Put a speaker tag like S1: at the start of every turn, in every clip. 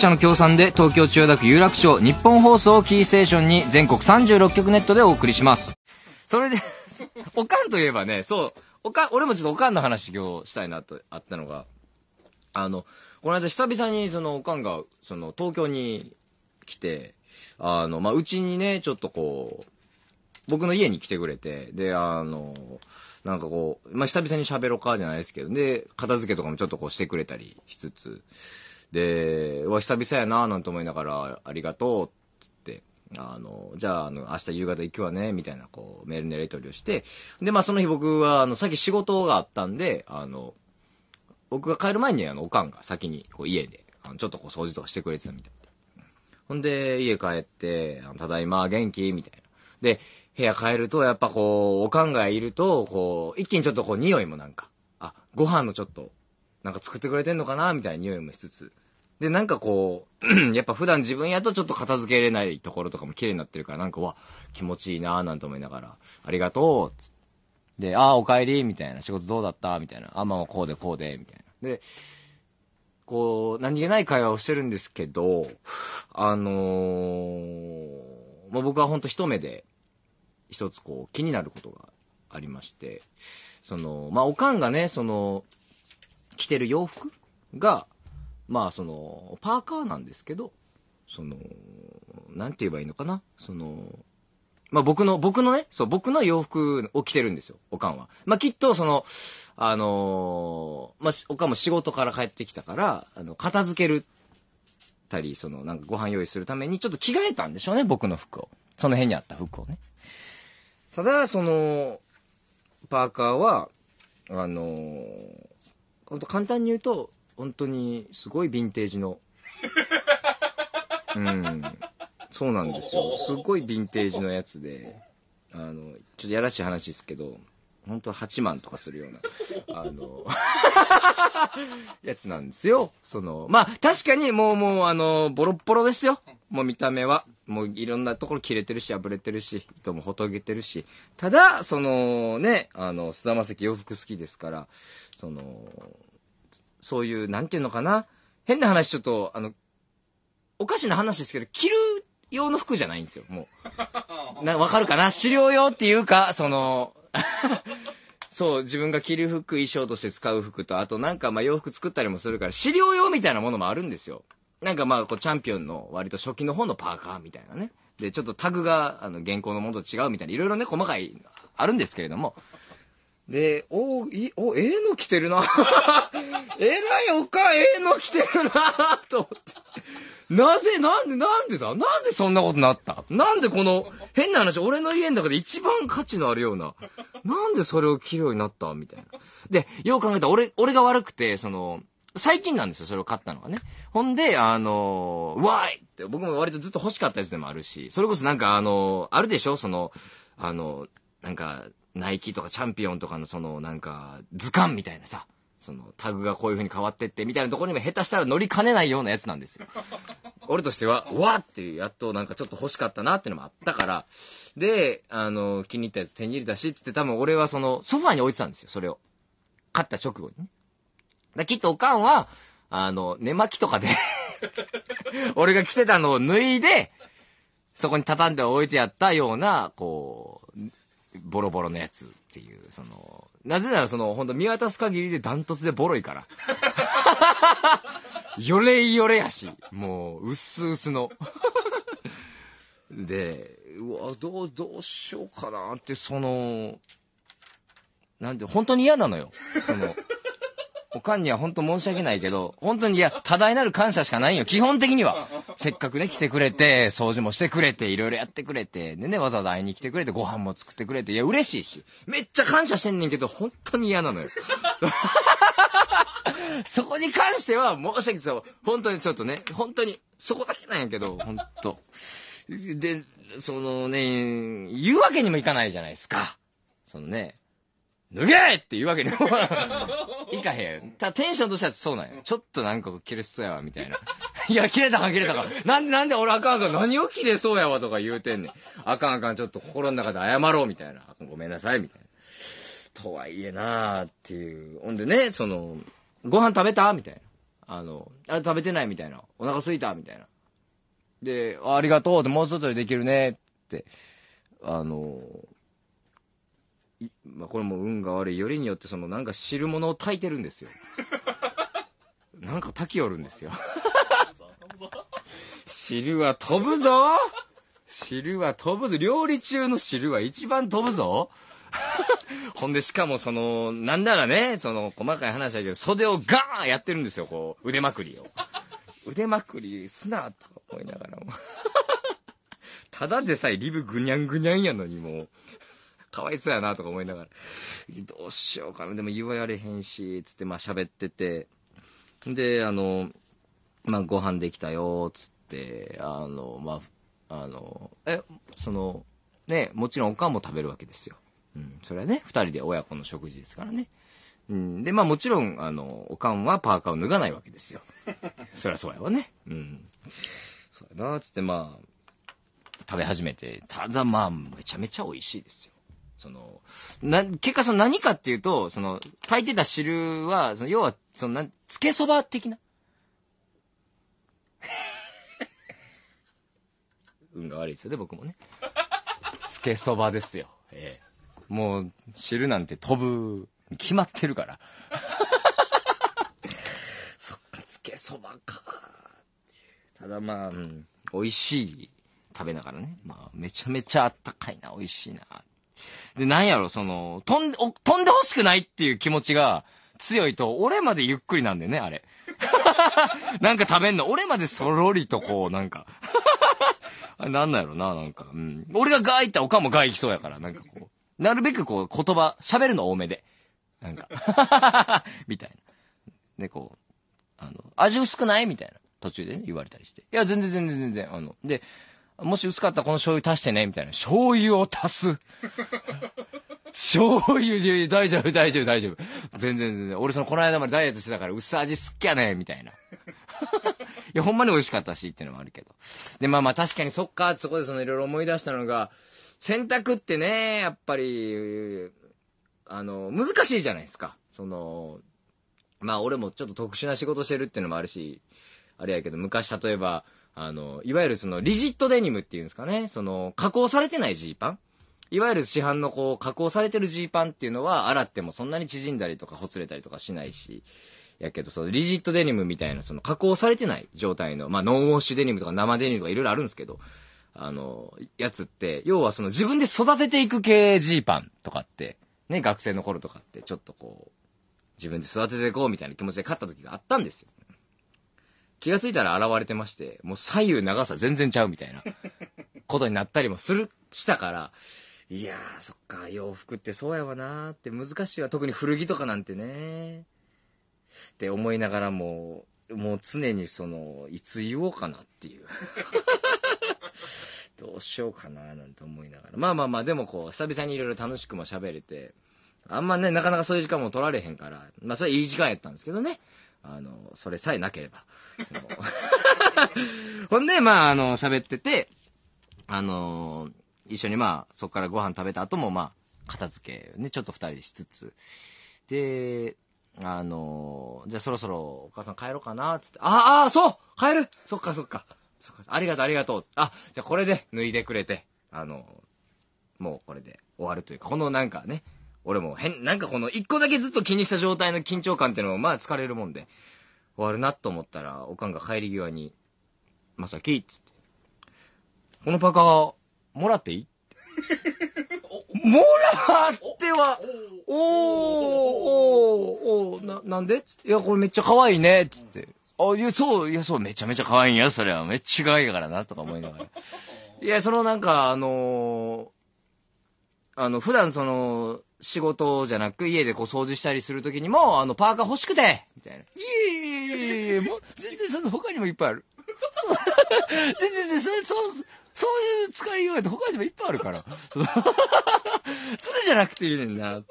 S1: 社の協賛で東京千代田区有楽町日本放送キーステーションに全国36局ネットでお送りします。それで おかんといえばね、そう、おかん、俺もちょっとおかんの話今日したいなと、あったのが、あの、この間久々にそのおかんが、その東京に来て、あの、まあ、うちにね、ちょっとこう、僕の家に来てくれて、で、あの、なんかこう、まあ、久々に喋ろかじゃないですけど、で、片付けとかもちょっとこうしてくれたりしつつ、で、うわ、久々やな、なんて思いながら、ありがとう、つって、あの、じゃあ、あの、明日夕方行くわね、みたいな、こう、メールのやり取りをして、で、まあ、その日僕は、あの、さっき仕事があったんで、あの、僕が帰る前に、あの、おかんが先に、こう、家で、あの、ちょっとこう、掃除とかしてくれてたみたいで。ほんで、家帰って、あのただいま、元気みたいな。で、部屋帰ると、やっぱこう、おかんがいると、こう、一気にちょっとこう、匂いもなんか、あ、ご飯のちょっと、なんか作ってくれてんのかなみたいな匂いもしつつ。で、なんかこう、やっぱ普段自分やとちょっと片付けれないところとかも綺麗になってるから、なんか、わ、気持ちいいなぁなんて思いながら、ありがとうつって。で、ああ、お帰りみたいな、仕事どうだったみたいな、あ、まあこうでこうで、みたいな。で、こう、何気ない会話をしてるんですけど、あのー、まあ僕はほんと一目で、一つこう、気になることがありまして、その、まあおかんがね、その、着てる洋服が、まあその、パーカーなんですけど、その、なんて言えばいいのかなその、まあ、僕の、僕のね、そう、僕の洋服を着てるんですよ、おかんは。まあ、きっと、その、あのー、まあ、おかんも仕事から帰ってきたから、あの、片付ける、たり、その、なんかご飯用意するために、ちょっと着替えたんでしょうね、僕の服を。その辺にあった服をね。ただ、その、パーカーは、あのー、ほんと簡単に言うと、本当にすごいヴィンテージの うんそうなんですよすごいヴィンテージのやつであのちょっとやらしい話ですけど本当8万とかするような、あの、やつなんですよ。その、まあ、確かにもうもう、あの、ボロッボロですよ。もう見た目は。もういろんなところ切れてるし、破れてるし、糸もほとげてるし。ただ、そのね、あの、菅田将暉洋服好きですから、その、そういう、なんていうのかな。変な話ちょっと、あの、おかしな話ですけど、着る用の服じゃないんですよ、もう。な、わかるかな資料用っていうか、その、そう、自分が着る服、衣装として使う服と、あとなんかまあ洋服作ったりもするから、資料用みたいなものもあるんですよ。なんかまあ、こう、チャンピオンの割と初期の方のパーカーみたいなね。で、ちょっとタグが、あの、原稿のものと違うみたいな、いろいろね、細かい、あるんですけれども。で、おお、い、お、ええー、の着てるな えらいおかええの来てるなと思って。なぜ、なんで、なんでだなんでそんなことなったなんでこの、変な話、俺の家の中で一番価値のあるような、なんでそれを着るようになったみたいな。で、よう考えたら俺、俺が悪くて、その、最近なんですよ、それを買ったのがね。ほんで、あのー、わーいって、僕も割とずっと欲しかったやつでもあるし、それこそなんかあのー、あるでしょその、あのー、なんか、ナイキとかチャンピオンとかのその、なんか、図鑑みたいなさ。そのタグがこういう風に変わってってみたいなところにも下手したら乗りかねないようなやつなんですよ。俺としては、わっていう、やっとなんかちょっと欲しかったなっていうのもあったから、で、あの、気に入ったやつ手に入れたし、つって多分俺はその、ソファに置いてたんですよ、それを。買った直後にね。だきっとおかんは、あの、寝巻きとかで 俺が着てたのを脱いで、そこに畳んで置いてやったような、こう、ボロボロのやつっていう、その、なぜならその、本当見渡す限りでダントツでボロいから。よれいよれやし、もう、うっすうすの。で、うわ、どう、どうしようかなって、その、なんて、本当に嫌なのよ。その、おかんには本当申し訳ないけど、本当にいや、多大なる感謝しかないよ、基本的には。せっかくね、来てくれて、掃除もしてくれて、いろいろやってくれて、でね、わざわざ会いに来てくれて、ご飯も作ってくれて、いや、嬉しいし、めっちゃ感謝してんねんけど、本当に嫌なのよ。そこに関しては、申し訳ない。本当にちょっとね、本当に、そこだけなんやけど、本当で、そのね、言うわけにもいかないじゃないですか。そのね、脱げって言うわけにも いかへん。たテンションとしてはそうなんや。ちょっとなんか切れそうやわ、みたいな。いや、切れたか切れたか。なんでなんで俺あかんあかん。何を切れそうやわとか言うてんねん。あかんあかん、ちょっと心の中で謝ろう、みたいな。ごめんなさい、みたいな。とはいえなーっていう。ほんでね、その、ご飯食べたみたいな。あの、あ、食べてないみたいな。お腹すいたみたいな。で、ありがとうでもうちょっとでできるねって。あのまあ、これも運が悪いよりによってそのなんか汁物を炊いてるんですよ なんか炊きよるんですよ 汁は飛ぶぞ汁は飛ぶぞ料理中の汁は一番飛ぶぞ ほんでしかもそのなんならねその細かい話だけど袖をガーンやってるんですよこう腕まくりを腕まくりすなと思いながらもただでさえリブぐにゃんぐにゃんやのにもかわいそうやなとか思いながら、どうしようかな。でも言われへんし、つって、まあ喋ってて、で、あの、まあご飯できたよ、つって、あの、まあ、あの、え、その、ね、もちろんおかんも食べるわけですよ。うん、それはね、二人で親子の食事ですからね。うん、で、まあもちろん、あの、おかんはパーカーを脱がないわけですよ。そりゃそうやわね。うん。そうやな、つってまあ、食べ始めて、ただまあ、めちゃめちゃ美味しいですよ。その、な、結果その何かっていうと、その、炊いてた汁は、その、要は、その、なん、つけそば的な 運が悪いですよね、僕もね。つけそばですよ。ええ。もう、汁なんて飛ぶ、決まってるから。そっか、つけそばか。ただまあ、うん、美味しい。食べながらね。まあ、めちゃめちゃあったかいな、美味しいな。で、なんやろ、その、飛んで、飛んで欲しくないっていう気持ちが強いと、俺までゆっくりなんだよね、あれ。なんか食べんの。俺までそろりとこう、なんか。あなんなんやろな、なんか。うん。俺がガー行ったらおかんもガー行きそうやから、なんかこう。なるべくこう、言葉、喋るの多めで。なんか。みたいな。で、こう、あの、味薄くないみたいな。途中で、ね、言われたりして。いや、全然全然全然。あの、で、もし薄かったらこの醤油足してね、みたいな。醤油を足す。醤油、大丈夫、大丈夫、大丈夫。全然、全然。俺その、この間までダイエットしてたから、薄味すっきゃねみたいな。いや、ほんまに美味しかったし、っていうのもあるけど。で、まあまあ、確かにそっか、そこでその、いろいろ思い出したのが、洗濯ってね、やっぱり、あの、難しいじゃないですか。その、まあ、俺もちょっと特殊な仕事してるっていうのもあるし、あれやけど、昔例えば、あの、いわゆるその、リジットデニムっていうんですかね、その、加工されてないジーパンいわゆる市販のこう、加工されてるジーパンっていうのは、洗ってもそんなに縮んだりとか、ほつれたりとかしないし、やけど、その、リジットデニムみたいな、その、加工されてない状態の、まあ、ノンウォッシュデニムとか生デニムとかいろいろあるんですけど、あの、やつって、要はその、自分で育てていく系ジーパンとかって、ね、学生の頃とかって、ちょっとこう、自分で育てていこうみたいな気持ちで買った時があったんですよ。気がついたら現れてまして、もう左右長さ全然ちゃうみたいな、ことになったりもする、したから、いやー、そっか、洋服ってそうやわなーって難しいわ。特に古着とかなんてね。って思いながらも、もう常にその、いつ言おうかなっていう。どうしようかななんて思いながら。まあまあまあ、でもこう、久々にいろいろ楽しくも喋れて、あんまね、なかなかそういう時間も取られへんから、まあそれいい時間やったんですけどね。あの、それさえなければ。ほんで、まあ、あの、喋ってて、あの、一緒にまあ、そこからご飯食べた後もまあ、片付けね、ちょっと二人しつつ。で、あの、じゃあそろそろお母さん帰ろうかな、つって。ああ、そう帰るそっかそっか。そっか、ありがとうありがとう。あ、じゃあこれで脱いでくれて、あの、もうこれで終わるというか、このなんかね、俺も変、なんかこの一個だけずっと気にした状態の緊張感っていうのもまあ疲れるもんで、終わるなと思ったら、おかんが帰り際に、まさき、つって、このパカ、もらっていい もらっては、おおおおな、なんでいや、これめっちゃ可愛いね、つって。あ、いや、そう、いや、そう、めちゃめちゃ可愛いんや、それは。めっちゃ可愛いからな、とか思いながら。いや、そのなんか、あのーあの、普段その、仕事じゃなく家でこう掃除したりするときにも、あの、パーカー欲しくてみたいな。いえいえいえいえ、もう、全然その他にもいっぱいある。全然、それ、そう、そういう使いようやと他にもいっぱいあるから。それじゃなくていいねんな。だか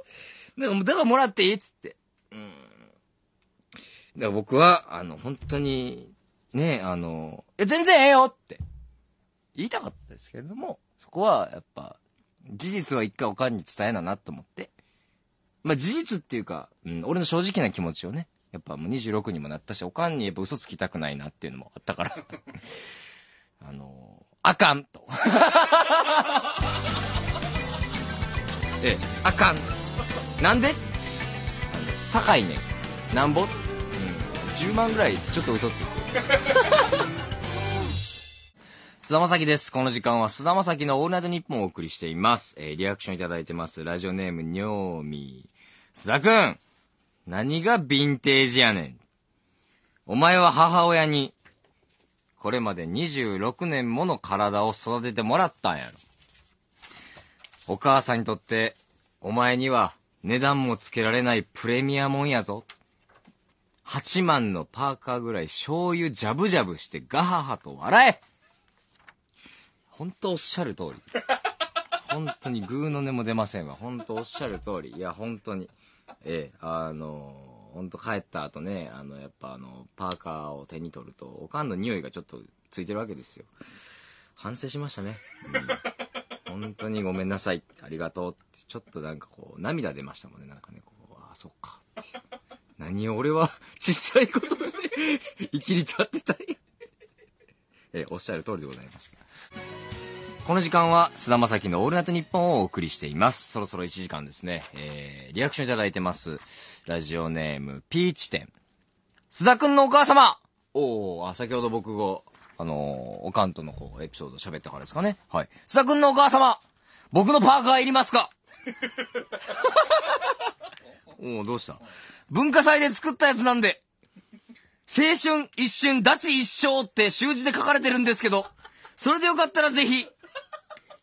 S1: ら、だからもらっていいっつって。うん。だから僕は、あの、本当に、ね、あの、全然ええよって言いたかったですけれども、そこはやっぱ、事実は一回おかんに伝えななと思って。まあ、事実っていうか、うん、俺の正直な気持ちをね、やっぱもう26にもなったし、おかんにやっぱ嘘つきたくないなっていうのもあったから あのー、あかんと ええ、あかん。なんで高いねん。なんぼうん。10万ぐらいちょっと嘘ついて。菅田将暉です。この時間は菅田将暉のオールナイトニッポンをお送りしています。えー、リアクションいただいてます。ラジオネーム、にょうみー。田くん何がヴィンテージやねんお前は母親に、これまで26年もの体を育ててもらったんやろ。お母さんにとって、お前には値段もつけられないプレミアもんやぞ。8万のパーカーぐらい醤油ジャブジャブしてガハハと笑え本当おっしゃる通り。本当にグーの音も出ませんわ。本当おっしゃる通り。いや、本当に。ええ、あの、本当帰った後ね、あの、やっぱあの、パーカーを手に取ると、おかんの匂いがちょっとついてるわけですよ。反省しましたね。うん、本当にごめんなさい。ありがとうって。ちょっとなんかこう、涙出ましたもんね。なんかね、こう、ああ、そっかって。何を俺は小さいことで生きり立ってたりええ、おっしゃる通りでございました。この時間は菅田将暉のオールナイトニッポンをお送りしています。そろそろ1時間ですね。えー、リアクションいただいてます。ラジオネーム、ピーチ店。菅田くんのお母様おー、あ、先ほど僕が、あのー、おかんとのこう、エピソード喋ったからですかね。はい。菅田くんのお母様僕のパーカーいりますか おー、どうした文化祭で作ったやつなんで、青春一瞬、ダチ一生って習字で書かれてるんですけど、それでよかったらぜひ、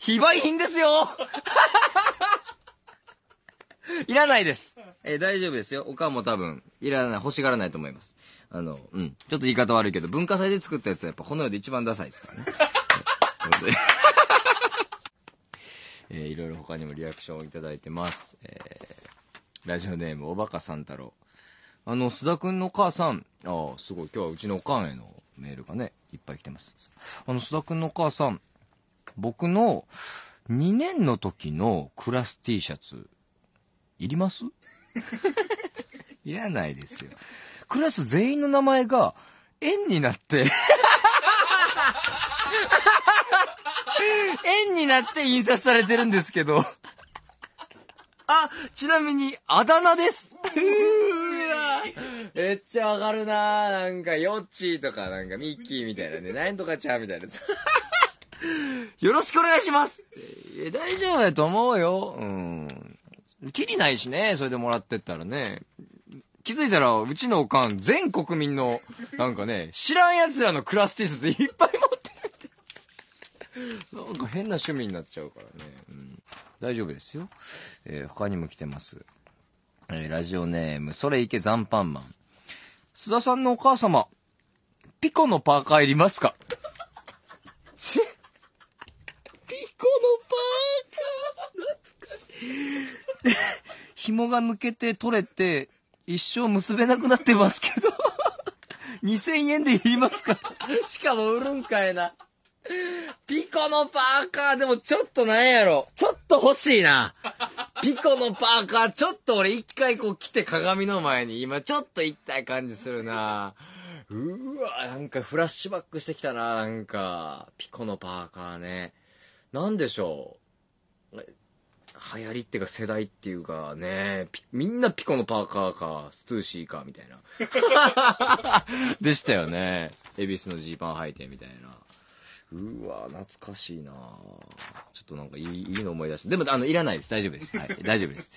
S1: 非売品ですよ いらないです。えー、大丈夫ですよ。おかんも多分、いらない、欲しがらないと思います。あの、うん。ちょっと言い方悪いけど、文化祭で作ったやつはやっぱこの世で一番ダサいですからね。えー、いろいろ他にもリアクションをいただいてます。えー、ラジオネーム、おばかさん太郎。あの、須田くんのお母さん、ああ、すごい、今日はうちのおかんへのメールがね、いっぱい来てます。あの、須田くんのお母さん、僕の2年の時のクラス T シャツ、いります いらないですよ。クラス全員の名前が円になって 円になって印刷されてるんですけどあ、ちなみに、あだ名です。めっちゃわかるななんか、ヨッチーとか、なんか、ミッキーみたいなね、なんとかちゃんみたいな よろしくお願いします大丈夫やと思うよ。うん。きりないしね、それでもらってったらね。気づいたら、うちのおかん、全国民の、なんかね、知らん奴らのクラスティスいっぱい持ってるって。なんか変な趣味になっちゃうからね。うん、大丈夫ですよ。えー、他にも来てます。えー、ラジオネーム、それいけ残飯マン。須田さんのお母様、ピコのパーカーいりますか紐が抜けて取れて、一生結べなくなってますけど2000 円でいりますか しかも売るんかいな。ピコのパーカー、でもちょっとなんやろ。ちょっと欲しいな。ピコのパーカー、ちょっと俺一回こう来て鏡の前に、今ちょっと行ったい感じするな。うわ、なんかフラッシュバックしてきたな、なんか。ピコのパーカーね。なんでしょう。流行りっていうか世代っていうかね、みんなピコのパーカーか、ストゥーシーか、みたいな。でしたよね。恵比寿のジーパン履いて、みたいな。うわ懐かしいなちょっとなんかいい、いいの思い出して。でも、あの、いらないです。大丈夫です。はい、大丈夫です。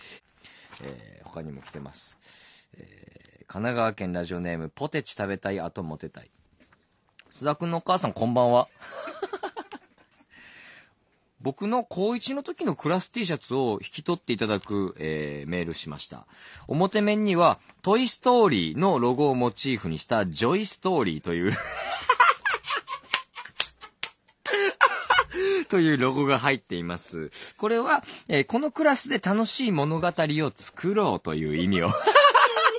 S1: えー、他にも来てます。えー、神奈川県ラジオネーム、ポテチ食べたい、あとモテたい。須田くんのお母さん、こんばんは。僕の高一の時のクラス T シャツを引き取っていただく、えー、メールしました。表面には、トイストーリーのロゴをモチーフにしたジョイストーリーという というロゴが入っています。これは、えー、このクラスで楽しい物語を作ろうという意味を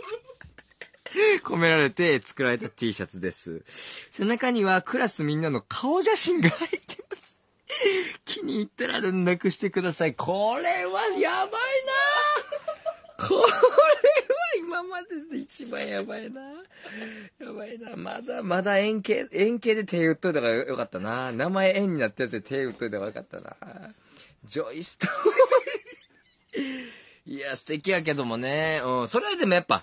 S1: 込められて作られた T シャツです。背中にはクラスみんなの顔写真が入ってます。気に入ったら連絡してください。これはやばいな これは今までで一番やばいなやばいなまだまだ円形、円形で手打っといた方がよかったな名前円になったやつで手打っといた方がよかったなジョイストいや、素敵やけどもね。うん。それでもやっぱ、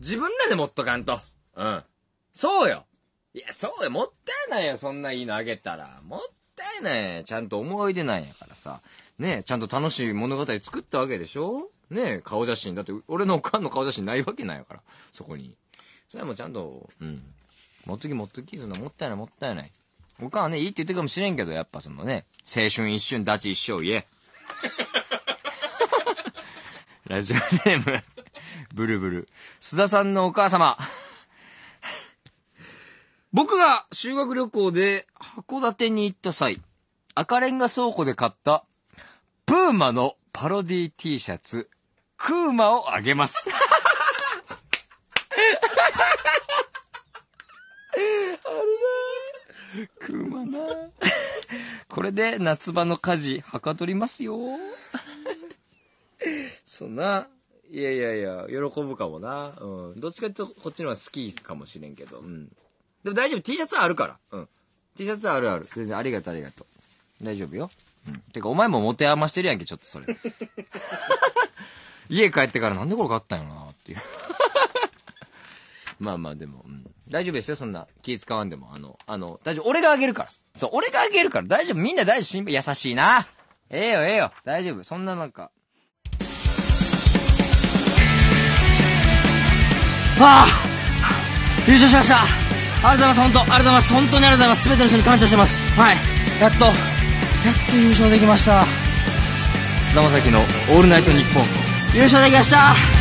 S1: 自分らで持っとかんと。うん。そうよ。いや、そうよ。もったいないよ。そんないいのあげたら。もったいね。ちゃんと思い出なんやからさ。ねちゃんと楽しい物語作ったわけでしょね顔写真。だって、俺のおかんの顔写真ないわけないから、そこに。それもちゃんと、うん。持っとき持っとき、そんなもったいないもったいない。おかんはね、いいって言ってるかもしれんけど、やっぱそのね、青春一瞬、ダチ一生言え。ラジオネーム、ブルブル。須田さんのお母様。僕が修学旅行で函館に行った際、赤レンガ倉庫で買ったプーマのパロディ T シャツ、クーマをあげます。あるなクーマなこれで夏場の家事、はかどりますよ。そんな、いやいやいや、喜ぶかもな。うん。どっちかっていうと、こっちの方が好きかもしれんけど。うん。でも大丈夫、T シャツはあるから。うん。T シャツはあるある。全然ありがとうありがとう。大丈夫よ。うん。てか、お前も持て余してるやんけ、ちょっとそれ。家帰ってからなんでこれ買ったんろなっていう。まあまあでも、うん、大丈夫ですよ、そんな。気使わんでも。あの、あの、大丈夫。俺があげるから。そう、俺があげるから。大丈夫。みんな大丈夫。心配、優しいな。ええよ、ええよ。大丈夫。そんななんか。わあ優勝しましたありがとうございます本当ありがとうございます本当にありがとうございます全ての人に感謝してますはいやっとやっと優勝できました菅田将暉の「オールナイトニッポン」優勝できました